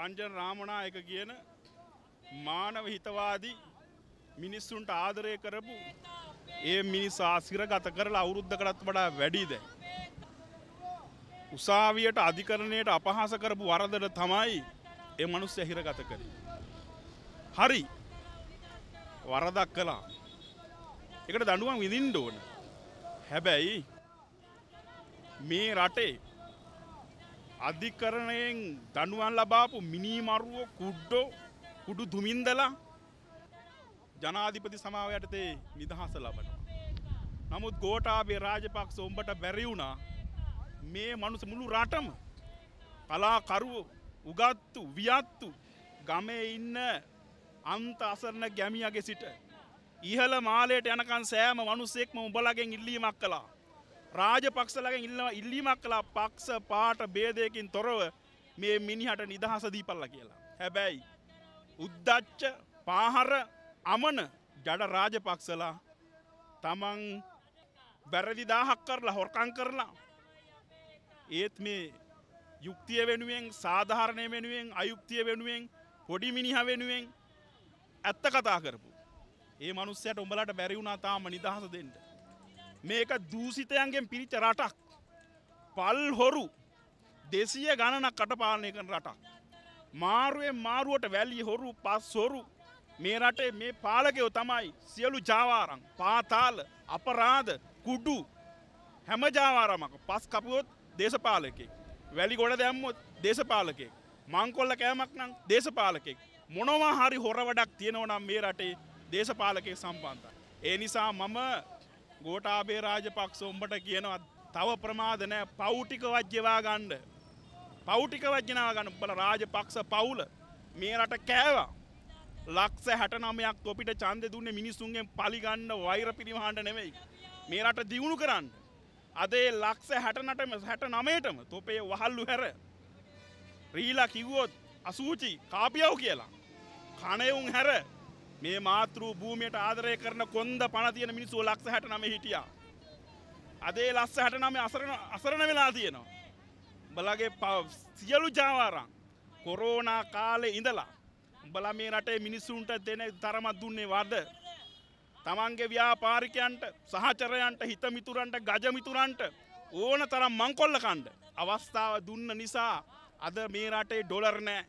රංජන රාමනායක කියන මානව හිතවාදී මිනිස්සුන්ට ආදරය කරපු ඒ මිනිස් ආසිර ගත කරලා අවුරුද්ධකටත් වඩා වැඩිද. උසාවියට අධිකරණයට අපහාස කරපු වරදට තමයි ඒ මනුස්ස ඇහිර ගත කර. හරි වරදක් කලා එකට දඩුවන් විඳින් ඕන හැබැයි මේ රටේ අධිකරණයෙන් දනුවන් ලබාපු මිනීමරුවෝ කුඩ්ඩෝ කුඩු දුමින්දලා ජනාධිපති සමාව යටතේ නිදහස ලබනවා. නමුත් ගෝටාබේ රාජපක්ෂ උඹට බැරි වුණා මේ මනුස්ස මුළු රටම කලාකරුවෝ උගත්තු වියත්තු ගමේ ඉන්න අන්ත අසරණ ගැමියගේ සිට ඉහළ මාලයට යනකන් සෑම මනුස්සෙක්ම උඹලගෙන් ඉල්ලීමක් කළා. රාජපක්ෂලගෙන් ඉල්ලවා ඉල්ලීමක් කළා පක්ෂ පාට ભેදයකින් තොරව මේ මිනිහට නිදහස දීපල්ලා කියලා. හැබැයි උද්දච්ච පාහර අමන ජඩ රාජපක්ෂලා තමන් වැරදි දාහක් කරලා හොරකම් කරලා ඒත් මේ යුක්තිය වෙනුවෙන් සාධාරණය වෙනුවෙන් අයුක්තිය වෙනුවෙන් පොඩි මිනිහ වෙනුවෙන් ඇත්ත කතා කරපු. ඒ මනුස්සයට උඹලට බැරි වුණා තාම නිදහස දෙන්න. මේක දූසිතයන්ගෙන් පිරිච්ච රටක්. පල් හොරු දෙසිය ගණනක් කටපාලනය කරන රටක්. මාරුවෙන් මාරුවට වැලි හොරු පස් හොරු මේ රටේ මේ පාලකයෝ තමයි සියලු ජාවාරං පාතාල අපරාධ කුඩු හැම ජාවාරමක පස් කපුවොත් දේශපාලකෙක්. වැලි ගොඩ දැම්මොත් දේශපාලකෙක්. මංකොල්ල කෑමක් නම් දේශපාලකෙක්. මොනවා හරි හොර වැඩක් තියෙනවා නම් මේ රටේ දේශපාලකයෙක් සම්බන්ධයි. ඒ නිසා මම ගෝටාබේ රාජපක්ෂ උඹට කියනවා තව ප්‍රමාද නෑ පෞටිකවත් ජෙවා ගන්න. පෞටිකවත් ජනාව ගන්න උඹලා රාජපක්ෂ පවුල මේ රට කෑවා. ලක්ෂ 69ක් ඔපිට ඡන්දෙ දුන්නේ මිනිසුන්ගෙන් පලි ගන්න වෛර පිරිමහන්න නෙමෙයි. මේ රට දියුණු කරන්න. අද ඒ ලක්ෂ 69ටම 69ටම තොපේ වහල්ලු හැර රීලා කිව්වොත් අසූචි කාපියව් කියලා. කණයුන් හැර මේ මාතෘ භූමියට ආදරය කරන කොන්ද පණ තියෙන මිනිස්සු ලක්ෂ 69 හිටියා. අද ඒ ලක්ෂ 69 අසරණ අසරණ වෙලා තියෙනවා. උඹලගේ සියලු ජාවාරම් කොරෝනා කාලේ ඉඳලා උඹලා මේ රටේ මිනිස්සුන්ට දෙන තරමක් දුන්නේ වද තමන්ගේ ව්‍යාපාරිකයන්ට සහචරයන්ට හිතමිතුරන්ට ගජමිතුරන්ට ඕන තරම් මංකොල්ල කණ්ඩ අවස්ථාව දුන්න නිසා අද මේ රටේ ඩොලර් නෑ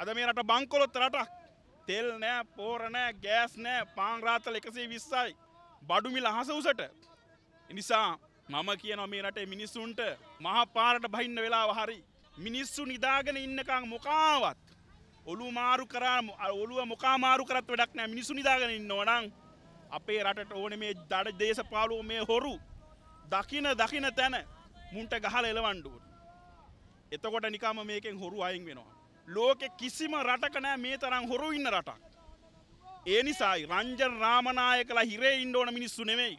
අද මේ රට බංකොලොත් රටක් තෙල් නෑ පෝර නෑ ගෑස් නෑ පාන් රාත්තල 120යි බඩු මිල අහස උසට නිසා මම කියනවා මේ රටේ මිනිස්සුන්ට මහා පාරට බහින්න වෙලාව හරි මිනිස්සු නිදාගෙන ඉන්නකම් මොකාවත් ඔලු මාරු කරා ඔලුව මොකා මාරු කරත් වැඩක් නෑ මිනිස්සු නිදාගෙන ඉන්නව නම් අපේ රටට ඕනේ මේ දඩ දේශපාලුවෝ මේ හොරු දකින දකින තැන මුන්ට ගහලා එලවන්න ඕනේ එතකොට නිකම්ම මේකෙන් හොරු අයින් වෙනවා ලෝකෙ කිසිම රටක නෑ මේ තරම් හොරු ඉන්න රටක්. ඒ නිසායි රංජන් රාමනායකලා හිරේ ඉන්න ඕන මිනිස්සු නෙමෙයි.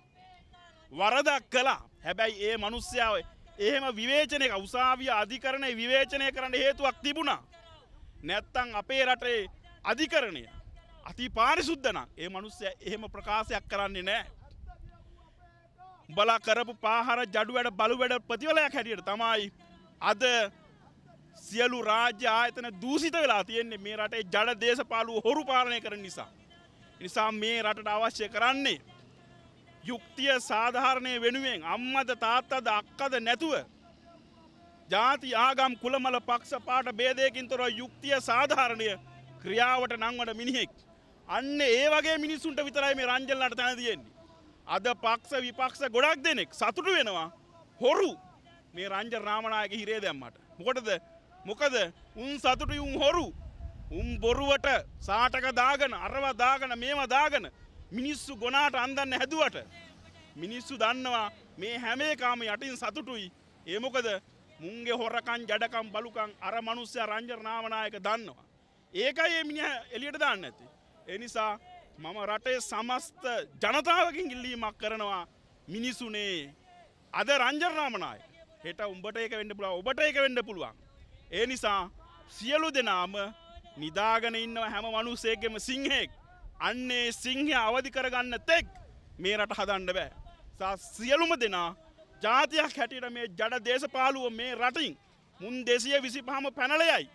වරදක් කළා. හැබැයි ඒ මිනිස්යාව එහෙම විවේචනයක උසාවිය අධිකරණය විවේචනය කරන්න හේතුවක් තිබුණා. නැත්තම් අපේ රටේ අධිකරණය අති පාරිසුද්ධ නම් ඒ මිනිස්සයා එහෙම ප්‍රකාශයක් කරන්නේ නෑ. බලා කරපු පාහර ජඩු වැඩ බලු වැඩ ප්‍රතිවලයක් හැටියට තමයි අද සියලු රාජ්‍ය ආයතන දූෂිත වෙලා තියෙන්නේ මේ රටේ ජඩ දේශපාලුව හොරු පාලනය කරන නිසා. නිසා මේ රටට අවශ්‍ය කරන්නේ යුක්තිය සාධාරණය වෙනුවෙන් අම්මද තාත්තද අක්කද නැතුව ජාති ආගම් කුලමල පක්ෂපාට ભેදයකින් තොරව යුක්තිය සාධාරණය ක්‍රියාවට නංවන මිනිහෙක්. අන්න ඒ වගේ මිනිස්සුන්ට විතරයි මේ රංජල්ලට තැන තියෙන්නේ. අද පක්ෂ විපක්ෂ ගොඩක් දෙනෙක් සතුටු වෙනවා හොරු මේ රංජ රාමනායක හිරේ දැම්මට. මොකටද මොකද උන් සතුටුයි උන් හොරු උන් බොරුවට සාටක දාගෙන අරව දාගෙන මේව දාගෙන මිනිස්සු ගොනාට අන්දන්න හැදුවට මිනිස්සු දන්නවා මේ හැම එකම යටින් සතුටුයි ඒ මොකද මුන්ගේ හොරකම් ජඩකම් බලුකම් අර මිනිස්සයා රංජන නාමනායක දන්නවා ඒකයි මේ මිනිහා එළියට දාන්න ඇති ඒ නිසා මම රටේ සමස්ත ජනතාවකින් ඉල්ලීමක් කරනවා මිනිසුනේ අද රංජන නාමනායක හෙට උඹට ඒක වෙන්න පුළුවන් ඔබට ඒක වෙන්න පුළුවන් ඒ නිසා සියලු දෙනාම නිදාගෙන ඉන්නව හැම මනුස්සයෙක්ගේම සිංහෙක්. අන්නේ සිංහය අවදි කරගන්න තෙක් මේ රට හදන්න බෑ. සා සියලුම දෙනා ජාතියක් හැටියට මේ ජඩ දේශපාලුව මේ රටින් මුන් දෙසිය විසි පහම පැනලයයි.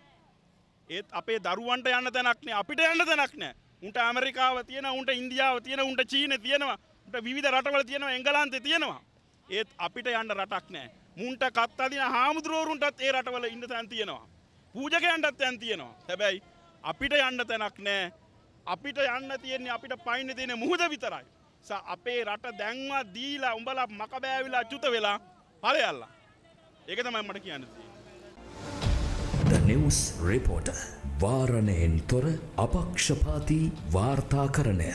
ඒත් අපේ දරුවන්ට යන්න තැනක්නේ අපිට යන්න තැනක්නෑ උන්ට ඇමරිකාව තියෙන උන්ට ඉන්දියාව තියෙන උන්ට චීන තියෙනවා ට විධ රටවල තියෙනවා එංගලන්තේ තියෙනවා ඒත් අපිට යන්න රටක් නෑ මුන්ට කත්තදින හාමුදුරුවරුන්ටත් ඒ රටවල ඉන්න තැන් තියෙනවා. පූජකයන්ටත් තැන් තියෙනවා. හැබැයි අපිට යන්න තැනක් නෑ. අපිට යන්න තියෙන්නේ අපිට පයින්න තියෙන මුහුද විතරයි. ස අපේ රට දැන්වා දීලා උඹලා මකබෑවිලා චුත වෙලා පලයල්ලා. ඒක තමයි මට කියන්න තියෙන්නේ. The News Reporter වාරණයෙන් තොර අපක්ෂපාති වාර්තාකරණය